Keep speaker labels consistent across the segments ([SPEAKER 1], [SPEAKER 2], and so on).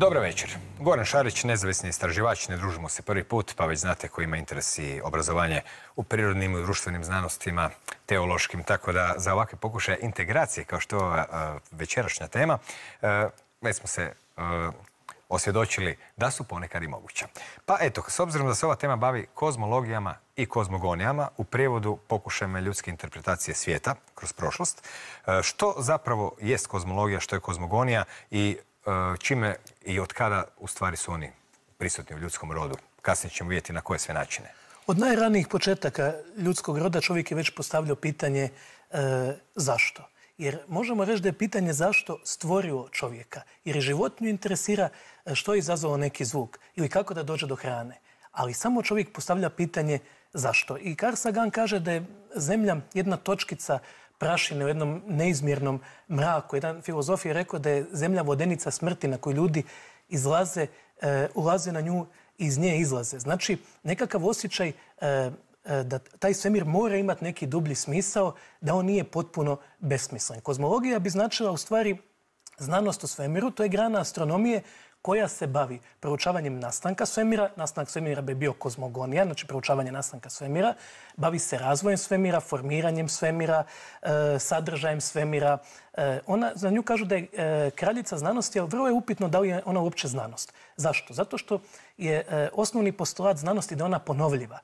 [SPEAKER 1] Dobro večer. Goran Šarić, nezavisni istraživač, ne družimo se prvi put, pa već znate koji ima interes i obrazovanje u prirodnim i društvenim znanostima, teološkim, tako da za ovakve pokušaje integracije, kao što je ova večerašnja tema, već smo se osvjedočili da su ponekad i moguća. Pa eto, s obzirom da se ova tema bavi kozmologijama i kozmogonijama, u prijevodu pokušajme ljudske interpretacije svijeta kroz prošlost, što zapravo jest kozmologija, što je kozmogonija i Eh, čime i od kada u stvari su oni prisutni u ljudskom rodu? Kasnije ćemo vidjeti na koje sve načine.
[SPEAKER 2] Od najranijih početaka ljudskog roda čovjek je već postavljao pitanje eh, zašto. Jer možemo reći da je pitanje zašto stvorio čovjeka. Jer životinju interesira eh, što je izazvalo neki zvuk ili kako da dođe do hrane. Ali samo čovjek postavlja pitanje zašto. I Carl Sagan kaže da je zemlja jedna točkica prašine u jednom neizmjernom mraku. Jedan filozof je rekao da je zemlja vodenica smrti na koju ljudi izlaze, eh, ulaze na nju i iz nje izlaze. Znači, nekakav osjećaj eh, eh, da taj svemir mora imati neki dublji smisao, da on nije potpuno besmislen. Kozmologija bi značila u stvari znanost o svemiru, to je grana astronomije koja se bavi proučavanjem nastanka svemira. Nastanak svemira bi bio kozmogonija, znači proučavanje nastanka svemira. Bavi se razvojem svemira, formiranjem svemira, e, sadržajem svemira. E, ona, za nju kažu da je e, kraljica znanosti, ali vrlo je upitno da li je ona uopće znanost. Zašto? Zato što je osnovni postulat znanosti da je ona ponovljiva.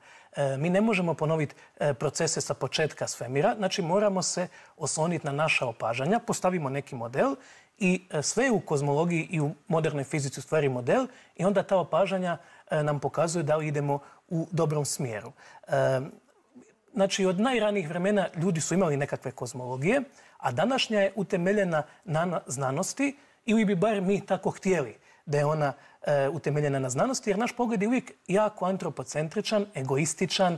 [SPEAKER 2] Mi ne možemo ponoviti procese sa početka svemira, znači moramo se osloniti na naša opažanja, postavimo neki model i e, sve u kozmologiji i u modernoj fizici u stvari model i onda ta opažanja e, nam pokazuju da li idemo u dobrom smjeru. E, znači, od najranijih vremena ljudi su imali nekakve kozmologije, a današnja je utemeljena na znanosti ili bi bar mi tako htjeli da je ona utemeljena na znanosti, jer naš pogled je uvijek jako antropocentričan, egoističan,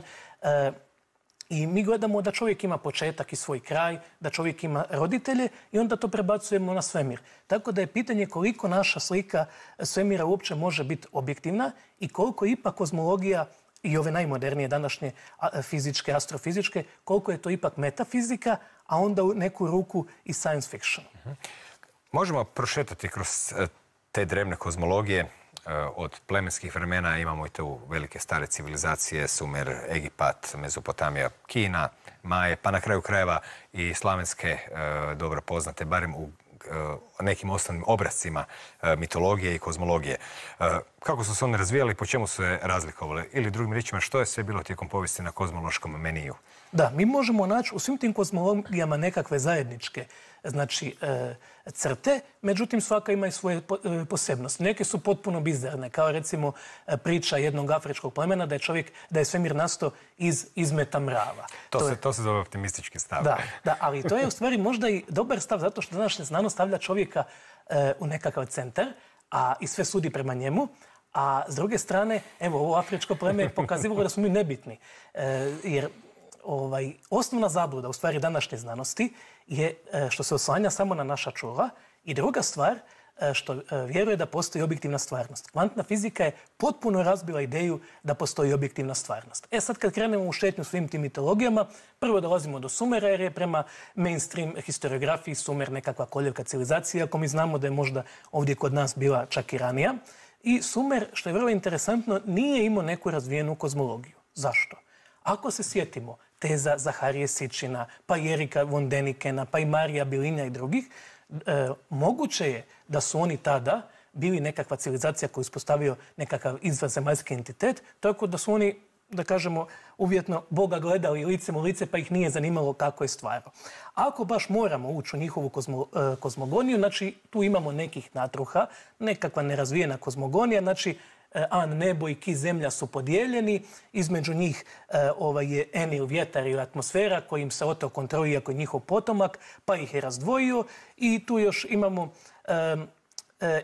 [SPEAKER 2] i mi gledamo da čovjek ima početak i svoj kraj, da čovjek ima roditelje i onda to prebacujemo na svemir. Tako da je pitanje koliko naša slika svemira uopće može biti objektivna i koliko ipak kozmologija i ove najmodernije današnje fizičke, astrofizičke, koliko je to ipak metafizika, a onda u neku ruku i science fiction.
[SPEAKER 1] Možemo prošetati kroz e, te drevne kozmologije E, od plemenskih vremena imamo i tu velike stare civilizacije, Sumer, Egipat, Mezopotamija, Kina, Maje, pa na kraju krajeva i slavenske e, dobro poznate, barem u e, nekim osnovnim obrazcima mitologije i kozmologije. Kako su se one razvijali, po čemu su se razlikovali? Ili drugim riječima, što je sve bilo tijekom povijesti na kozmološkom meniju?
[SPEAKER 2] Da, mi možemo naći u svim tim kozmologijama nekakve zajedničke znači, e, crte, međutim svaka ima i svoje e, posebnosti. Neke su potpuno bizarne, kao recimo e, priča jednog afričkog plemena da je čovjek, da je svemir nastao iz izmeta mrava.
[SPEAKER 1] To, se, to se zove optimistički stav. Da,
[SPEAKER 2] da, ali to je u stvari možda i dobar stav zato što današnja znanost stavlja čovjeka u nekakav centar, a i sve sudi prema njemu, a s druge strane, evo, ovo afričko pleme je pokazivalo da smo mi nebitni. jer Ovaj, osnovna zabluda u stvari današnje znanosti je e, što se oslanja samo na naša čula i druga stvar e, što e, vjeruje da postoji objektivna stvarnost. Kvantna fizika je potpuno razbila ideju da postoji objektivna stvarnost. E sad kad krenemo u šetnju svim tim mitologijama, prvo dolazimo do Sumera jer je prema mainstream historiografiji Sumer nekakva koljevka civilizacija, ako mi znamo da je možda ovdje kod nas bila čak i ranija. I Sumer, što je vrlo interesantno, nije imao neku razvijenu kozmologiju. Zašto? Ako se sjetimo, teza Zaharije Sičina, pa Jerika Vondenikena, pa i Marija Bilinja i drugih, e, moguće je da su oni tada bili nekakva civilizacija koju uspostavio nekakav izvanzemaljski entitet, tako da su oni, da kažemo, uvjetno Boga gledali licem u lice pa ih nije zanimalo kako je stvarno. Ako baš moramo ući u njihovu e, kozmogoniju, znači tu imamo nekih natruha, nekakva nerazvijena kozmogonija, znači E, An nebo i Ki zemlja su podijeljeni, između njih e, ovaj je Enil vjetar ili atmosfera kojim se otok ako je njihov potomak, pa ih je razdvojio i tu još imamo e,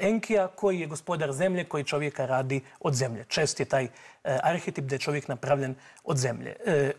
[SPEAKER 2] Enkija koji je gospodar zemlje koji čovjeka radi od zemlje. Čest je taj arhetip da je čovjek napravljen od zemlje.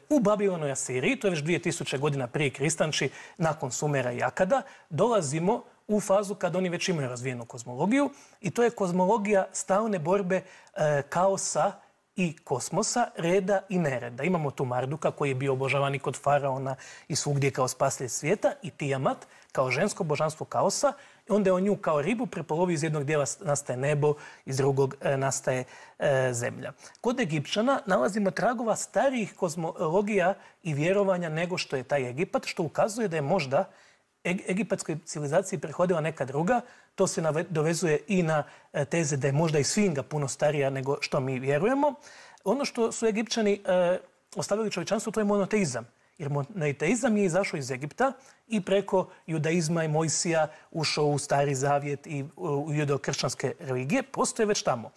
[SPEAKER 2] U Babilonoj Asiriji, to je već 2000 godina prije Kristanči, nakon Sumera i Akada, dolazimo u fazu kad oni već imaju razvijenu kozmologiju i to je kozmologija stalne borbe e, kaosa i kosmosa, reda i nereda. Imamo tu Marduka koji je bio obožavan i kod faraona i svugdje kao spaslje svijeta i Tijamat kao žensko božanstvo kaosa i onda je on nju kao ribu prepolovi, iz jednog dijela nastaje nebo, iz drugog e, nastaje e, zemlja. Kod Egipćana nalazimo tragova starijih kozmologija i vjerovanja nego što je taj Egipat, što ukazuje da je možda egipatskoj civilizaciji prihodila neka druga, to se dovezuje i na e, teze da je možda i Svinga puno starija nego što mi vjerujemo. Ono što su Egipćani e, ostavili čovječanstvo, to je monoteizam. Jer monoteizam je izašao iz Egipta i preko judaizma i Mojsija ušao u Stari Zavjet i u judokršćanske religije. Postoje već tamo.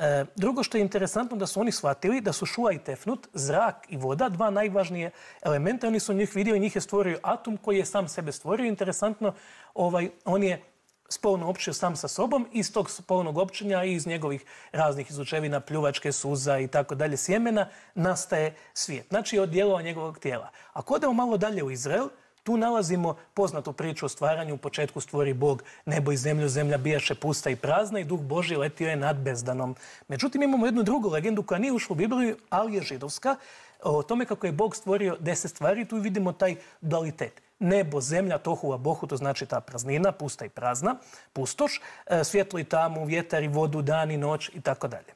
[SPEAKER 2] E, drugo što je interesantno da su oni shvatili da su šua i tefnut, zrak i voda, dva najvažnije elementa. Oni su njih vidjeli, njih je stvorio atom koji je sam sebe stvorio. Interesantno, ovaj, on je spolno općio sam sa sobom iz tog spolnog općenja i iz njegovih raznih izučevina, pljuvačke, suza i tako dalje, sjemena, nastaje svijet. Znači od dijelova njegovog tijela. Ako odemo malo dalje u Izrael, tu nalazimo poznatu priču o stvaranju. U početku stvori Bog nebo i zemlju, zemlja bijaše pusta i prazna i duh Boži letio je nad bezdanom. Međutim, imamo jednu drugu legendu koja nije ušla u Bibliju, ali je židovska, o tome kako je Bog stvorio deset stvari. Tu vidimo taj dualitet nebo, zemlja, tohuva bohu, to znači ta praznina, pusta i prazna, pustoš, e, svjetlo i tamu, vjetar i vodu, dan i noć i tako dalje.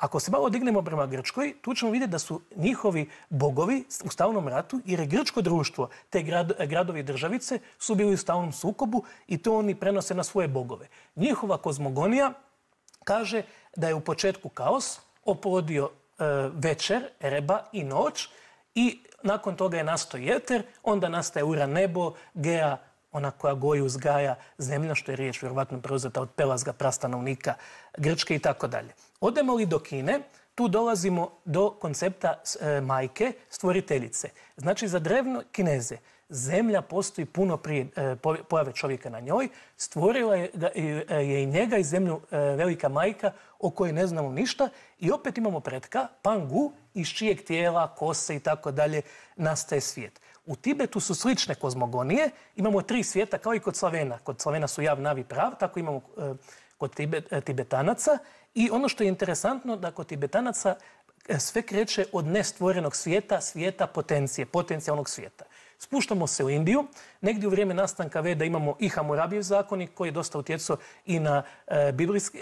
[SPEAKER 2] Ako se malo dignemo prema Grčkoj, tu ćemo vidjeti da su njihovi bogovi u stalnom ratu, jer je grčko društvo, te gradovi državice, su bili u stalnom sukobu i to oni prenose na svoje bogove. Njihova kozmogonija kaže da je u početku kaos opodio e, večer, reba i noć i nakon toga je nastao jeter, onda nastaje ura nebo, gea, ona koja goju uzgaja zemlja, što je riječ vjerovatno preuzeta od pelazga prastanovnika Grčke i tako dalje. Odemo li do Kine, tu dolazimo do koncepta e, majke, stvoriteljice. Znači, za drevno kineze zemlja postoji puno prije e, pojave čovjeka na njoj. Stvorila je, e, i njega i zemlju velika majka o kojoj ne znamo ništa. I opet imamo pretka, Pangu, iz čijeg tijela, kose i tako dalje nastaje svijet. U Tibetu su slične kozmogonije. Imamo tri svijeta kao i kod Slavena. Kod Slavena su jav, prav. Tako imamo kod Tibetanaca i ono što je interesantno da kod Tibetanaca e, sve kreće od nestvorenog svijeta, svijeta potencije, potencijalnog svijeta. Spuštamo se u Indiju, negdje u vrijeme nastanka Veda imamo i Hamurabijev zakonik koji je dosta utjecao i na e,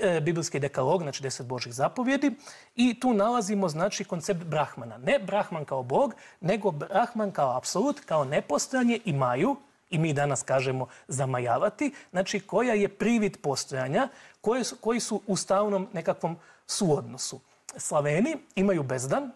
[SPEAKER 2] e, biblijski, dekalog, znači deset božih zapovjedi i tu nalazimo znači koncept Brahmana. Ne Brahman kao bog, nego Brahman kao apsolut, kao nepostojanje i maju, i mi danas kažemo zamajavati, znači koja je privid postojanja koji su u stavnom nekakvom suodnosu. Slaveni imaju bezdan,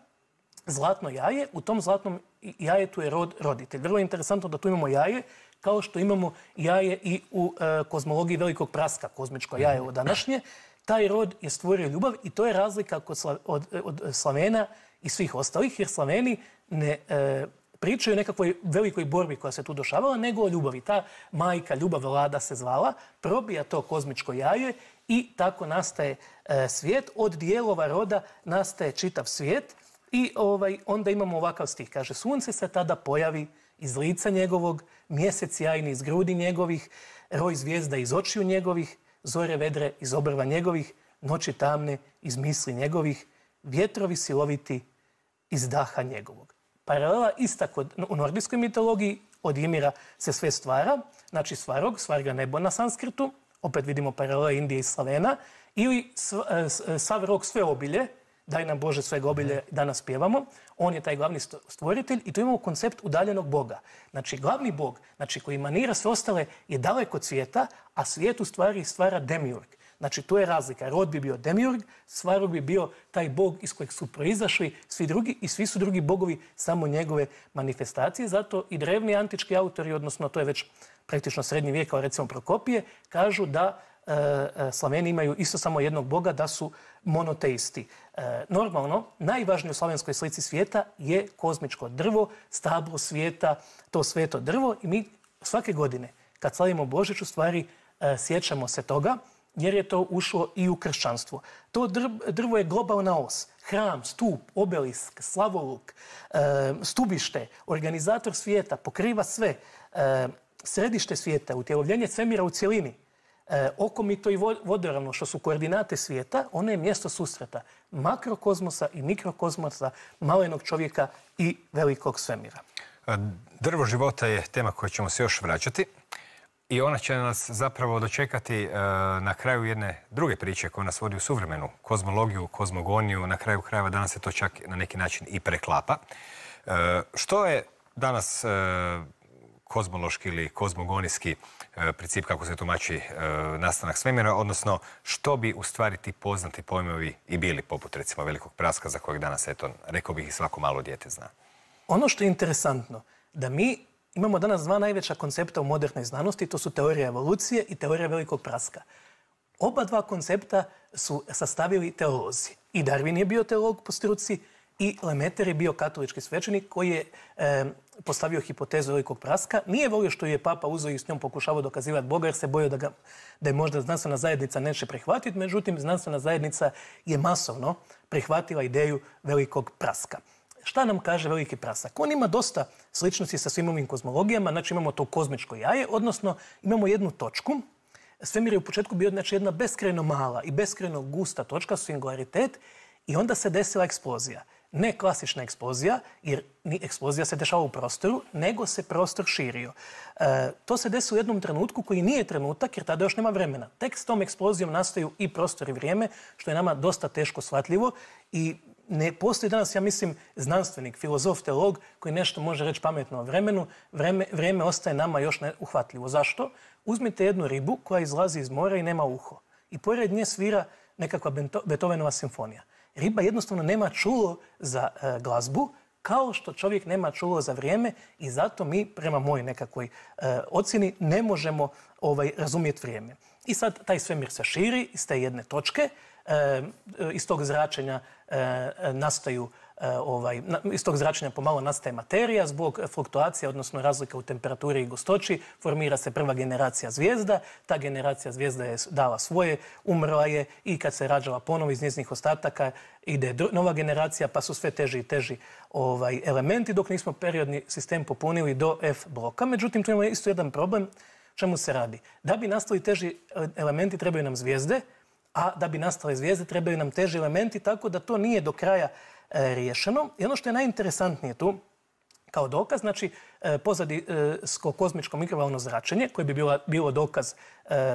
[SPEAKER 2] zlatno jaje, u tom zlatnom jaje tu je rod roditelj. Vrlo je interesantno da tu imamo jaje, kao što imamo jaje i u e, kozmologiji velikog praska, kozmičko jaje od današnje. Taj rod je stvorio ljubav i to je razlika e, od, Slavena i svih ostalih, jer Slaveni ne e, pričaju o nekakvoj velikoj borbi koja se tu došavala, nego o ljubavi. Ta majka ljubav vlada se zvala, probija to kozmičko jaje i tako nastaje e, svijet. Od dijelova roda nastaje čitav svijet i ovaj, onda imamo ovakav stih. Kaže, sunce se tada pojavi iz lica njegovog, mjesec jajni iz grudi njegovih, roj zvijezda iz očiju njegovih, zore vedre iz obrva njegovih, noći tamne iz misli njegovih, vjetrovi siloviti iz daha njegovog. Paralela ista kod, u nordijskoj mitologiji od Imira se sve stvara, znači stvarog, stvar ga nebo na sanskritu, opet vidimo paralele Indije i Slavena, ili e, e, sav rok sve obilje, daj nam Bože sve obilje, mhm. danas pjevamo, on je taj glavni stvoritelj i tu imamo koncept udaljenog Boga. Znači, glavni Bog, znači koji manira sve ostale, je daleko od svijeta, a svijet u stvari stvara demiurg. Znači, tu je razlika. Rod bi bio demiurg, stvarog bi bio taj bog iz kojeg su proizašli svi drugi i svi su drugi bogovi samo njegove manifestacije. Zato i drevni antički autori, odnosno to je već praktično srednji vijek, kao recimo Prokopije, kažu da e, e, Slaveni imaju isto samo jednog boga, da su monoteisti. E, normalno, najvažnije u slavenskoj slici svijeta je kozmičko drvo, stablo svijeta, to sveto drvo i mi svake godine kad slavimo Božić u stvari sjećamo se toga jer je to ušlo i u kršćanstvo. To drvo je globalna os. Hram, stup, obelisk, slavoluk, stubište, organizator svijeta, pokriva sve središte svijeta, utjelovljenje svemira u cjelini, e, okomito i vodoravno što su koordinate svijeta, ono je mjesto susreta makrokozmosa i mikrokozmosa, malenog čovjeka i velikog svemira.
[SPEAKER 1] E, drvo života je tema koju ćemo se još vraćati i ona će nas zapravo dočekati e, na kraju jedne druge priče koja nas vodi u suvremenu kozmologiju, kozmogoniju, na kraju krajeva danas se to čak na neki način i preklapa. što je danas kozmološki ili kozmogonijski e, princip kako se tumači e, nastanak svemira, odnosno što bi u stvari ti poznati pojmovi i bili, poput recimo velikog praska za kojeg danas, eto, rekao bih i svako malo dijete zna.
[SPEAKER 2] Ono što je interesantno, da mi imamo danas dva najveća koncepta u modernoj znanosti, to su teorija evolucije i teorija velikog praska. Oba dva koncepta su sastavili teolozi. I Darwin je bio teolog po struci i Lemeter je bio katolički svećenik koji je postavio hipotezu velikog praska. Nije volio što je papa uzeo i s njom pokušavao dokazivati Boga jer se bojio da, ga, da je možda znanstvena zajednica neće prihvatiti. Međutim, znanstvena zajednica je masovno prihvatila ideju velikog praska. Šta nam kaže veliki prasak? On ima dosta sličnosti sa svim ovim kozmologijama. Znači imamo to kozmičko jaje, odnosno imamo jednu točku. Svemir je u početku bio znači, jedna beskrajno mala i beskrajno gusta točka, singularitet. I onda se desila eksplozija ne klasična eksplozija, jer ni eksplozija se dešava u prostoru, nego se prostor širio. E, to se desi u jednom trenutku koji nije trenutak, jer tada još nema vremena. Tek s tom eksplozijom nastaju i prostor i vrijeme, što je nama dosta teško shvatljivo i ne postoji danas, ja mislim, znanstvenik, filozof, teolog koji nešto može reći pametno o vremenu. Vreme, vrijeme ostaje nama još neuhvatljivo. Zašto? Uzmite jednu ribu koja izlazi iz mora i nema uho. I pored nje svira nekakva Beethovenova simfonija. Riba jednostavno nema čulo za e, glazbu, kao što čovjek nema čulo za vrijeme i zato mi, prema mojoj nekakvoj e, ocjeni, ne možemo ovaj, razumjeti vrijeme. I sad taj svemir se širi iz te jedne točke, e, iz tog zračenja nastaju E, ovaj, iz tog zračenja pomalo nastaje materija, zbog fluktuacija, odnosno razlika u temperaturi i gustoći, formira se prva generacija zvijezda, ta generacija zvijezda je dala svoje, umrla je i kad se rađala ponovo iz njezinih ostataka ide nova generacija pa su sve teži i teži ovaj, elementi dok nismo periodni sistem popunili do F bloka. Međutim, tu imamo isto jedan problem čemu se radi. Da bi nastali teži e, elementi trebaju nam zvijezde, a da bi nastale zvijezde trebaju nam teži elementi, tako da to nije do kraja E, riješeno. I ono što je najinteresantnije tu, kao dokaz, znači e, pozadinsko e, kozmičko mikrovalno zračenje koje bi bilo dokaz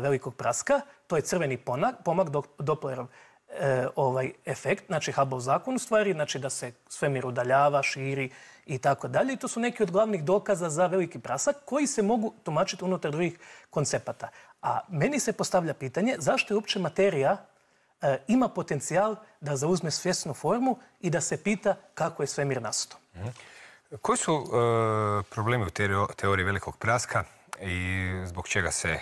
[SPEAKER 2] velikog praska, to je crveni pomak Dopplerov ovaj efekt, znači Hubble zakon u stvari, znači da se svemir udaljava, širi i tako dalje. I to su neki od glavnih dokaza za veliki prasak koji se mogu tumačiti unutar drugih koncepata. A meni se postavlja pitanje zašto je uopće materija E, ima potencijal da zauzme svjesnu formu i da se pita kako je svemir nastao. Mhm.
[SPEAKER 1] Koji su e, problemi u teoriji velikog praska i zbog čega se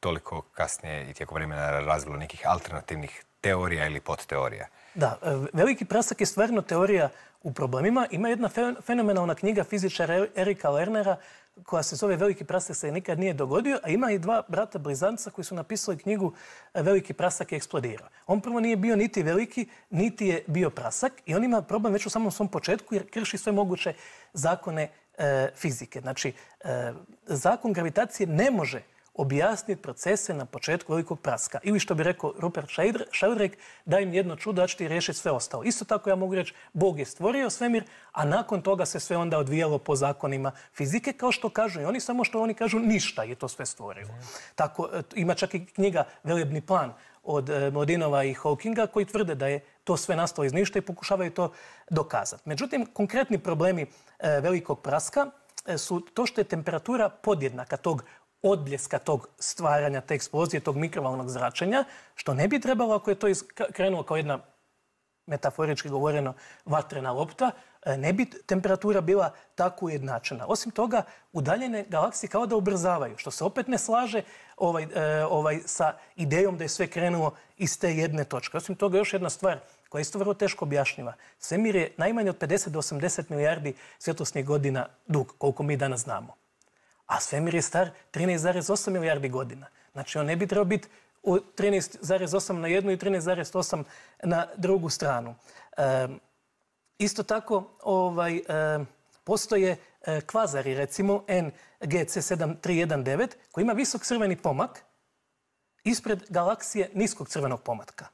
[SPEAKER 1] toliko kasnije i tijekom vremena razvilo nekih alternativnih teorija ili podteorija?
[SPEAKER 2] Da, e, veliki prasak je stvarno teorija u problemima. Ima jedna fenomenalna knjiga fizičara Erika Lernera koja se zove Veliki prasak se nikad nije dogodio, a ima i dva brata blizanca koji su napisali knjigu e, Veliki prasak je eksplodirao. On prvo nije bio niti veliki, niti je bio prasak i on ima problem već u samom svom početku jer krši sve moguće zakone e, fizike. Znači, e, zakon gravitacije ne može objasniti procese na početku velikog praska. Ili što bi rekao Rupert Sheldrake, daj im jedno čudo, da ti riješiti sve ostalo. Isto tako ja mogu reći, Bog je stvorio svemir, a nakon toga se sve onda odvijalo po zakonima fizike, kao što kažu i oni, samo što oni kažu ništa je to sve stvorilo. Tako, e, ima čak i knjiga Velebni plan od e, Modinova i Hawkinga koji tvrde da je to sve nastalo iz ništa i pokušavaju to dokazati. Međutim, konkretni problemi e, velikog praska su to što je temperatura podjednaka tog odbljeska tog stvaranja, te eksplozije, tog mikrovalnog zračenja, što ne bi trebalo ako je to krenulo kao jedna metaforički govoreno vatrena lopta, e, ne bi temperatura bila tako ujednačena. Osim toga, udaljene galaksije kao da ubrzavaju, što se opet ne slaže ovaj, e, ovaj, sa idejom da je sve krenulo iz te jedne točke. Osim toga, još jedna stvar koja je isto vrlo teško objašnjiva. Svemir je najmanje od 50 do 80 milijardi svjetlosnih godina dug, koliko mi danas znamo a svemir je star 13,8 milijardi godina. Znači on ne bi trebao biti 13,8 na jednu i 13,8 na drugu stranu. isto tako ovaj, postoje e, kvazari, recimo NGC7319, koji ima visok crveni pomak ispred galaksije niskog crvenog pomatka.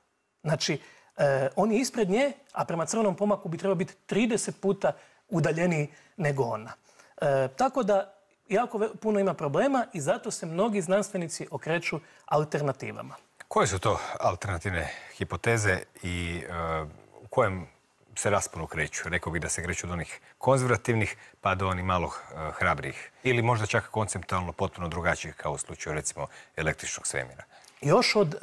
[SPEAKER 2] Znači, e, on je ispred nje, a prema crvenom pomaku bi trebao biti 30 puta udaljeniji nego ona. E, tako da jako puno ima problema i zato se mnogi znanstvenici okreću alternativama.
[SPEAKER 1] Koje su to alternativne hipoteze i e, u kojem se rasponu kreću? Rekao bih da se kreću od onih konzervativnih pa do onih malo e, hrabrih. Ili možda čak konceptualno potpuno drugačijih kao u slučaju recimo električnog svemira.
[SPEAKER 2] Još od e,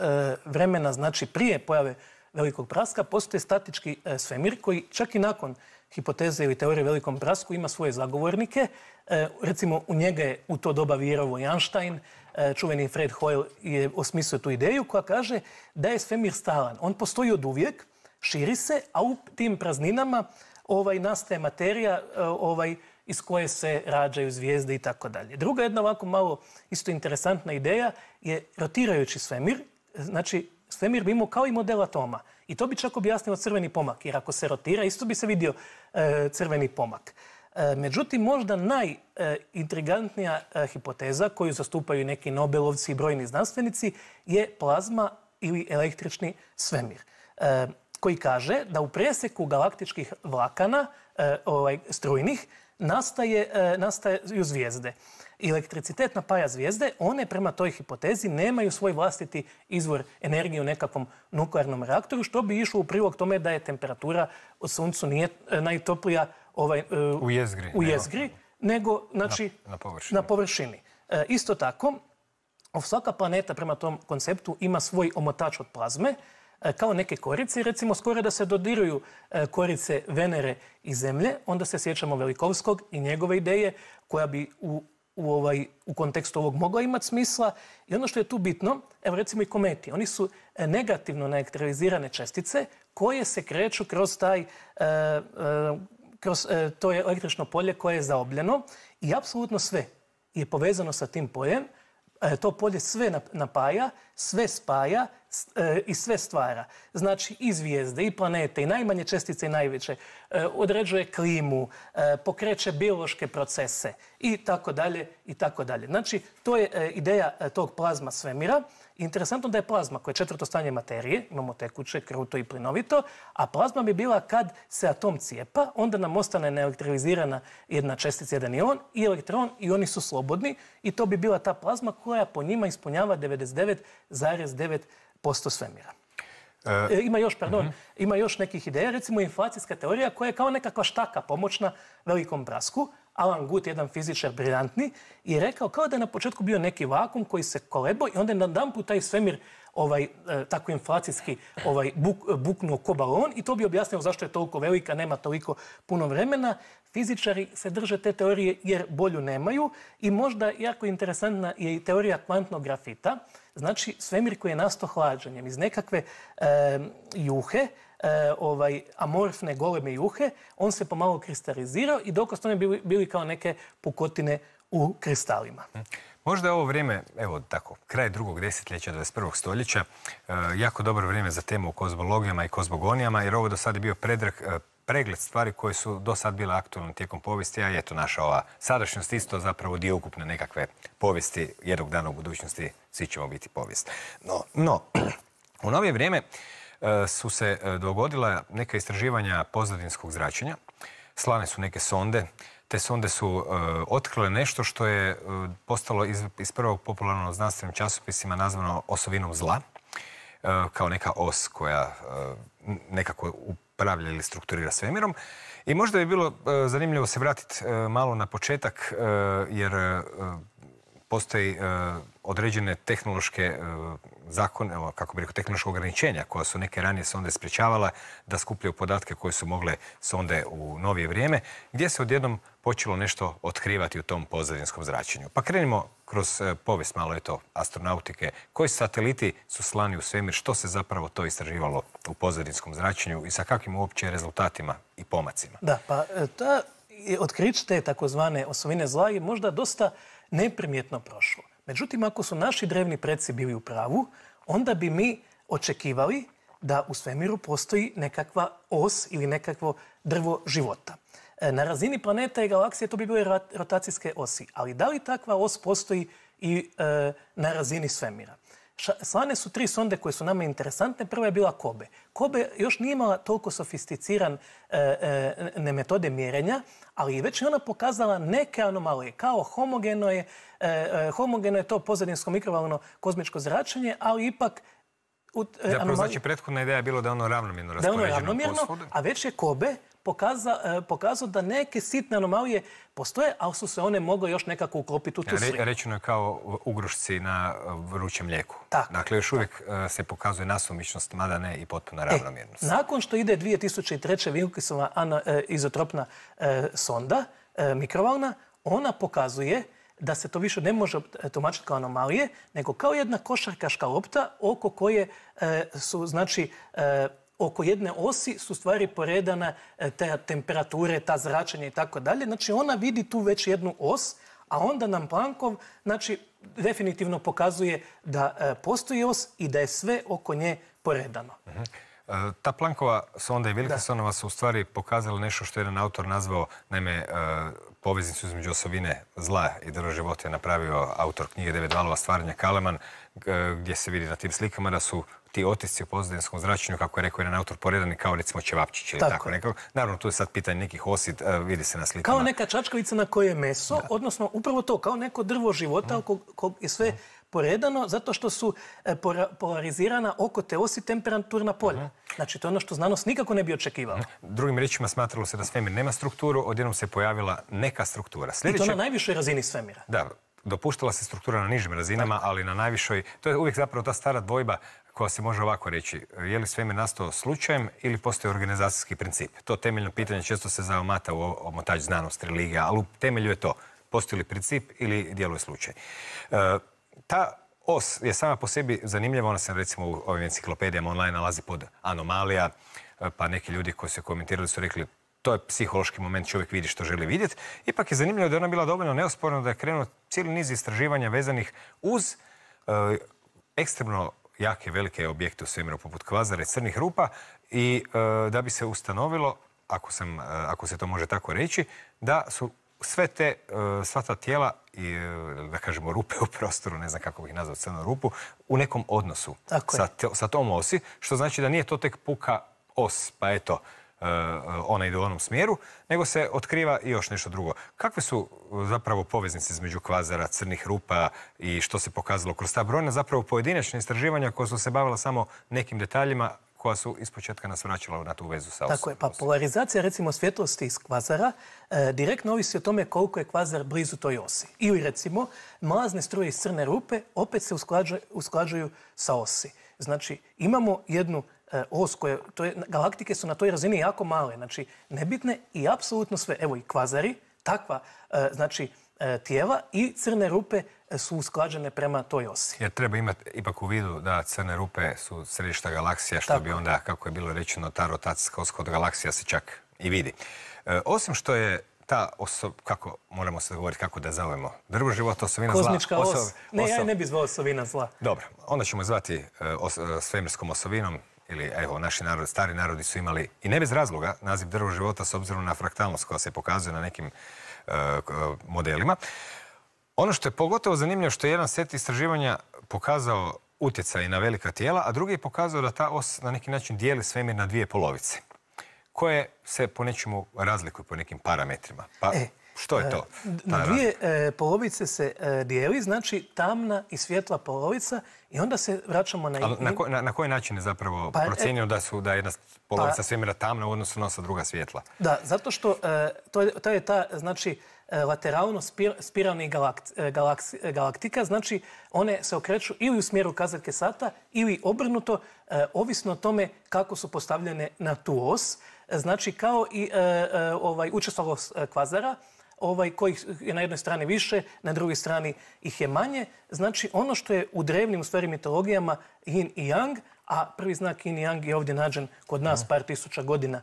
[SPEAKER 2] vremena, znači prije pojave velikog praska, postoje statički e, svemir koji čak i nakon hipoteze ili teorije velikom prasku ima svoje zagovornike. E, recimo, u njega je u to doba vjerovo Einstein, e, čuveni Fred Hoyle je osmislio tu ideju koja kaže da je svemir stalan. On postoji od uvijek, širi se, a u tim prazninama ovaj, nastaje materija ovaj, iz koje se rađaju zvijezde i tako dalje. Druga jedna ovako malo isto interesantna ideja je rotirajući svemir, znači svemir bi imao kao i model atoma. I to bi čak objasnilo crveni pomak, jer ako se rotira, isto bi se vidio e, crveni pomak. E, međutim, možda najintrigantnija e, hipoteza koju zastupaju neki Nobelovci i brojni znanstvenici je plazma ili električni svemir koji kaže da u preseku galaktičkih vlakana, ovaj, strujnih, nastaje, nastaju zvijezde elektricitet napaja zvijezde, one prema toj hipotezi nemaju svoj vlastiti izvor energije u nekakvom nuklearnom reaktoru, što bi išlo u prilog tome da je temperatura u suncu nije e, najtoplija ovaj, e, u jezgri, u nego znači, na, površini. E, isto tako, svaka planeta prema tom konceptu ima svoj omotač od plazme, kao neke korice. Recimo, skoro da se dodiruju korice Venere i Zemlje, onda se sjećamo Velikovskog i njegove ideje koja bi u u, ovaj, u kontekstu ovog mogla imati smisla. I ono što je tu bitno, evo recimo i kometi, oni su e, negativno neaktivizirane čestice koje se kreću kroz taj e, e, kroz to je električno polje koje je zaobljeno i apsolutno sve je povezano sa tim poljem E, to polje sve napaja, sve spaja e, i sve stvara. Znači i zvijezde, i planete, i najmanje čestice i najveće. E, određuje klimu, pokreće biološke procese i tako dalje i tako dalje. Znači to je ideja tog plazma svemira. Interesantno da je plazma, koja je četvrto stanje materije, imamo tekuće, kruto i plinovito, a plazma bi bila kad se atom cijepa, onda nam ostane neelektrizirana jedna čestica, jedan ion i elektron i oni su slobodni i to bi bila ta plazma koja po njima ispunjava 99,9% svemira. E, e, ima još, pardon, mhm. ima još nekih ideja, recimo inflacijska teorija koja je kao nekakva štaka pomoćna velikom prasku, Alan Gut, jedan fizičar briljantni, i rekao kao da je na početku bio neki vakum koji se kolebo i onda je na put taj svemir ovaj, e, tako inflacijski ovaj, buknuo ko balon i to bi objasnio zašto je toliko velika, nema toliko puno vremena. Fizičari se drže te teorije jer bolju nemaju i možda jako interesantna je i teorija kvantnog grafita, znači svemir koji je nastao hlađenjem iz nekakve e, juhe E, ovaj, amorfne goleme juhe, on se pomalo kristalizirao i dok ostane bili, bili kao neke pukotine u kristalima.
[SPEAKER 1] Hm. Možda je ovo vrijeme, evo tako, kraj drugog desetljeća 21. stoljeća, e, jako dobro vrijeme za temu o kozmologijama i kozmogonijama, jer ovo do sada je bio predrag e, pregled stvari koje su do sad bile aktualne tijekom povijesti, a eto naša ova sadašnjost isto zapravo dio ukupne nekakve povijesti. Jednog dana u budućnosti svi ćemo biti povijest. No, no u novije vrijeme E, su se e, dogodila neka istraživanja pozadinskog zračenja. Slane su neke sonde. Te sonde su e, otkrile nešto što je postalo iz, prvog popularnog znanstvenim časopisima nazvano osovinom zla. Kao neka os koja nekako upravlja ili strukturira svemirom. I možda bi bilo zanimljivo se vratiti malo na početak jer postoji e, određene tehnološke e, zakone, kako bih rekao, tehnološke ograničenja koja su neke ranije sonde sprečavala da skupljaju podatke koje su mogle sonde u novije vrijeme, gdje se odjednom počelo nešto otkrivati u tom pozadinskom zračenju. Pa krenimo kroz e, povijest malo je to astronautike. Koji sateliti su slani u svemir? Što se zapravo to istraživalo u pozadinskom zračenju i sa kakvim uopće rezultatima i pomacima?
[SPEAKER 2] Da, pa ta te takozvane osovine zla možda dosta neprimjetno prošlo. Međutim, ako su naši drevni preci bili u pravu, onda bi mi očekivali da u svemiru postoji nekakva os ili nekakvo drvo života. E, na razini planeta i galaksije to bi bile rotacijske osi, ali da li takva os postoji i e, na razini svemira? Slane su tri sonde koje su nama interesantne. Prva je bila Kobe. Kobe još nije imala toliko sofisticiran e, e, metode mjerenja, ali već je ona pokazala neke anomalije. Kao homogeno je, e, homogeno je to pozadinsko mikrovalno kozmičko zračenje, ali ipak
[SPEAKER 1] znači, prethodna ideja je bilo da je ono ravnomjerno ono raspoređeno. Da
[SPEAKER 2] a već je Kobe pokaza, e, pokazao da neke sitne anomalije postoje, ali su se one mogle još nekako uklopiti u tu sliku.
[SPEAKER 1] rečeno je kao ugrušci na e, vrućem mlijeku. Dakle, još uvijek e, se pokazuje nasumičnost, mada ne i potpuna ravnomjernost.
[SPEAKER 2] nakon što ide 2003. tri izotropna sonda, mikrovalna, ona pokazuje da se to više ne može tumačiti kao anomalije, nego kao jedna košarkaška lopta oko koje su, znači, oko jedne osi su stvari poredana e, te temperature, ta zračenja i tako dalje. Znači ona vidi tu već jednu os, a onda nam Plankov znači, definitivno pokazuje da e, postoji os i da je sve oko nje poredano.
[SPEAKER 1] Mhm. E, ta Plankova onda i velika su u stvari pokazali nešto što je jedan autor nazvao, naime, e, poveznicu između osovine zla i drvo života je napravio autor knjige Devet valova stvaranja Kaleman, gdje se vidi na tim slikama da su ti otisci u pozadinskom zračenju, kako je rekao jedan autor, poredani kao recimo Čevapčić ili tako, Naravno, tu je sad pitanje nekih osit, e, vidi se na slikama. Kao
[SPEAKER 2] neka čačkavica na koje je meso, odnosno upravo to, kao neko drvo života i je sve poredano zato što su e, polarizirana oko te osi temperaturna polja. Znači, to je ono što znanost nikako ne bi očekivala.
[SPEAKER 1] Drugim riječima smatralo se da svemir nema strukturu, odjednom se pojavila neka struktura. I to na najvišoj razini svemira. Da, dopuštala se struktura na nižim razinama, ali na najvišoj... To je uvijek zapravo ta stara dvojba koja se može ovako reći. Je li svemir nastao slučajem ili postoji organizacijski princip? To temeljno pitanje često se zaomata u omotač znanost, religija, ali u temelju je to. Postoji li princip ili djeluje slučaj? E, ta os je sama po sebi zanimljiva. Ona se recimo u ovim enciklopedijama online nalazi pod anomalija. E, pa neki ljudi koji su komentirali su rekli to je psihološki moment, čovjek vidi što želi vidjeti. Ipak je zanimljivo da je ona bila dovoljno neosporna da je krenuo cijeli niz istraživanja vezanih uz e, ekstremno jake, velike objekte u svemiru, poput kvazare, i crnih rupa, i e, da bi se ustanovilo, ako, ako se to može tako reći, da su sve te, sva ta tijela i da kažemo rupe u prostoru, ne znam kako bih nazvao crnu rupu, u nekom odnosu sa, tom osi, što znači da nije to tek puka os, pa eto, e, ona ide u onom smjeru, nego se otkriva i još nešto drugo. Kakve su e, zapravo poveznice između kvazara, crnih rupa i što se pokazalo kroz ta brojna zapravo pojedinačna istraživanja koja su se bavila samo nekim detaljima koja su ispočetka nas vraćala na tu vezu sa Tako
[SPEAKER 2] je, pa polarizacija recimo svjetlosti iz kvazara e, direktno ovisi o tome koliko je kvazar blizu toj osi. Ili recimo mlazne struje iz crne rupe opet se usklađuju, sa osi. Znači imamo jednu e, os koja to je, galaktike su na toj razini jako male, znači nebitne i apsolutno sve, evo i kvazari, takva, e, znači tijela i crne rupe su usklađene prema toj osi.
[SPEAKER 1] Jer treba imati ipak u vidu da crne rupe su središta galaksija, što bi onda, kako je bilo rečeno, ta rotacijska osko od galaksija se čak i vidi. E, osim što je ta osoba kako moramo se govoriti? kako da zovemo, drvo života, osovina zla. Kozmička os. Ne, ja ne
[SPEAKER 2] bi zvao osovina zla.
[SPEAKER 1] Dobro, onda ćemo zvati e, e, svemirskom osovinom, ili evo, naši narod, stari narodi su imali, i ne bez razloga, naziv drvo života s obzirom na fraktalnost koja se pokazuje na nekim modelima. Ono što je pogotovo zanimljivo što je jedan set istraživanja pokazao utjecaj na velika tijela, a drugi je pokazao da ta os na neki način dijeli svemir na dvije polovice, koje se po nečemu razlikuju, po nekim parametrima. Pa e, što je to? E, na dvije
[SPEAKER 2] e, polovice se dijeli, znači tamna i svjetla polovica i onda se vraćamo na...
[SPEAKER 1] na, koji način je zapravo pa, da su da jedna polovica pa- svemira tamna u odnosu na druga svjetla?
[SPEAKER 2] Da, zato što to je ta, znači E, lateralno spiralnih e, e, galaktika, znači one se okreću ili u smjeru kazaljke sata ili obrnuto, ovisno o tome kako su postavljene na tu os, znači kao i ovaj, kvazara, ovaj kojih je na jednoj strani više, na drugoj strani ih je manje. Znači ono što je u drevnim u mitologijama yin i yang, a prvi znak yin i yang je ovdje nađen kod nas par tisuća godina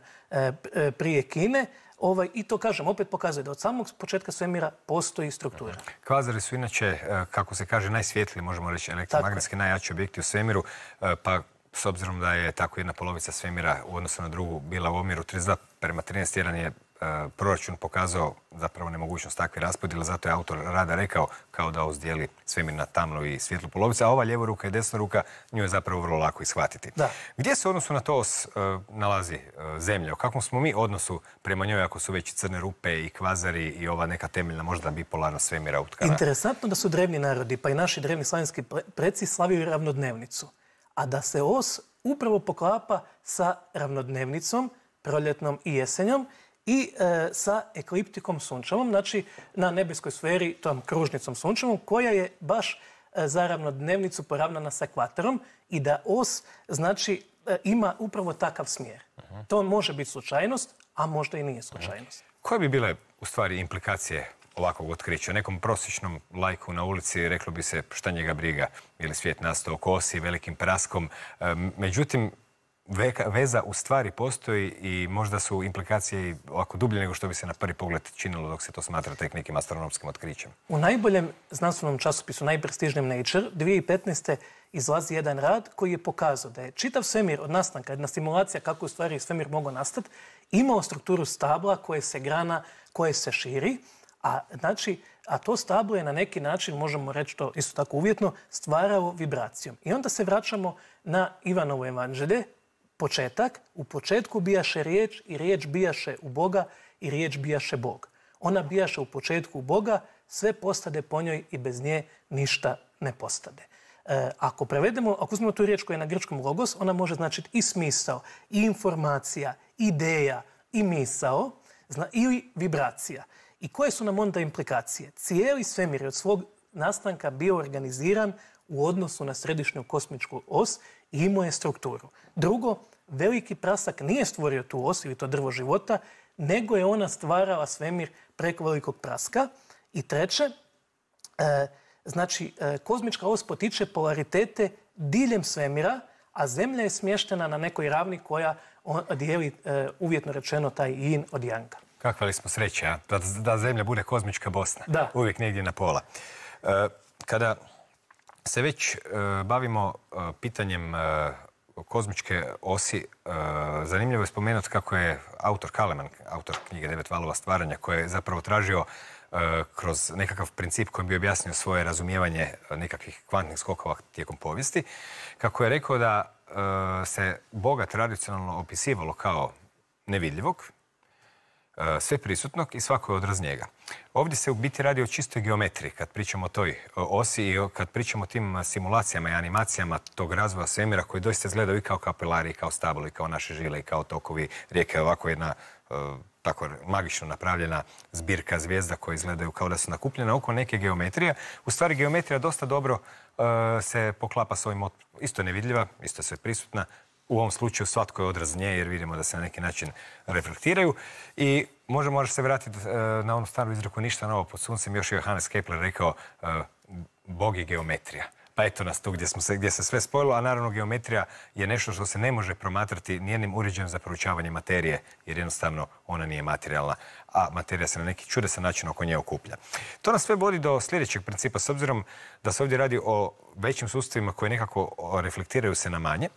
[SPEAKER 2] prije Kine, Ovaj, I to kažem, opet pokazuje da od samog početka svemira postoji struktura.
[SPEAKER 1] Kvazari su inače, e, kako se kaže, najsvjetliji, možemo reći, elektromagnetski najjači objekti u svemiru, e, pa s obzirom da je tako jedna polovica svemira u odnosu na drugu bila u omjeru 32 prema 13, je E, proračun pokazao zapravo nemogućnost takve raspodjele, zato je autor rada rekao kao da uzdijeli svemir na tamnu i svjetlu polovicu, a ova lijeva ruka i desna ruka nju je zapravo vrlo lako ishvatiti. Gdje se u odnosu na to os, e, nalazi e, zemlja? U kakvom smo mi odnosu prema njoj ako su već crne rupe i kvazari i ova neka temeljna možda bipolarna svemira utkana?
[SPEAKER 2] Interesantno da su drevni narodi, pa i naši drevni slavinski preci slavili ravnodnevnicu, a da se os upravo poklapa sa ravnodnevnicom, proljetnom i jesenjom i e, sa ekliptikom sunčevom, znači na nebeskoj sferi, tom kružnicom sunčevom, koja je baš e, zaravno za ravnodnevnicu poravnana sa ekvatorom i da os, znači, e, ima upravo takav smjer. Mhm. To može biti slučajnost, a možda i nije mhm. slučajnost.
[SPEAKER 1] Koje bi bile, u stvari, implikacije ovakvog otkrića. Nekom prosječnom lajku na ulici reklo bi se šta njega briga, ili svijet nastao oko osi velikim praskom. Međutim, veza u stvari postoji i možda su implikacije ovako dublje nego što bi se na prvi pogled činilo dok se to smatra tek nekim astronomskim otkrićem.
[SPEAKER 2] U najboljem znanstvenom časopisu, najprestižnijem Nature, 2015. izlazi jedan rad koji je pokazao da je čitav svemir od nastanka, jedna stimulacija kako u stvari svemir mogao nastati, imao strukturu stabla koje se grana, koje se širi, a znači a to stablo je na neki način, možemo reći to isto tako uvjetno, stvarao vibracijom. I onda se vraćamo na Ivanovo evanđelje, Početak, u početku bijaše riječ i riječ bijaše u Boga i riječ bijaše Bog. Ona bijaše u početku u Boga, sve postade po njoj i bez nje ništa ne postade. E, ako prevedemo, ako uzmemo tu riječ koja je na grčkom logos, ona može značiti i smisao, i informacija, ideja, i misao, zna, ili vibracija. I koje su nam onda implikacije? Cijeli svemir je od svog nastanka bio organiziran u odnosu na središnju kosmičku os i imao je strukturu. Drugo, veliki prasak nije stvorio tu os to drvo života, nego je ona stvarala svemir preko velikog praska. I treće, e, znači e, kozmička os potiče polaritete diljem svemira, a zemlja je smještena na nekoj ravni koja dijeli e, uvjetno rečeno taj in od janga.
[SPEAKER 1] Kakva li smo sreća da, zemlja bude kozmička Bosna? Uvijek negdje na pola. Kada se već e, bavimo e, pitanjem e, kozmičke osi, zanimljivo je spomenuti kako je autor Kaleman, autor knjige Devet valova stvaranja, koji je zapravo tražio kroz nekakav princip koji bi objasnio svoje razumijevanje nekakvih kvantnih skokova tijekom povijesti, kako je rekao da se Boga tradicionalno opisivalo kao nevidljivog, E, sve prisutnog i svako je odraz njega. Ovdje se u biti radi o čistoj geometriji kad pričamo o toj e, osi i kad pričamo o tim e, simulacijama i animacijama tog razvoja svemira koji doista izgledaju i kao kapilari, i kao stabili, i kao naše žile, i kao tokovi rijeke, ovako jedna tako magično napravljena zbirka zvijezda koje izgledaju kao da su nakupljene oko neke geometrije. U stvari geometrija dosta dobro se poklapa s ovim, isto nevidljiva, isto sve prisutna, u ovom slučaju svatko je odraz nje jer vidimo da se na neki način reflektiraju. I možemo možeš se vratiti e, na onu staru izraku ništa novo pod suncem. Još je Johannes Kepler rekao e, Bog je geometrija. Pa eto nas tu gdje, se, gdje se sve spojilo, a naravno geometrija je nešto što se ne može promatrati nijednim uređajem za proučavanje materije, jer jednostavno ona nije materijalna, a materija se na neki čudesan način oko nje okuplja. To nas sve vodi do sljedećeg principa, s obzirom da se ovdje radi o većim sustavima koji nekako reflektiraju se na manje.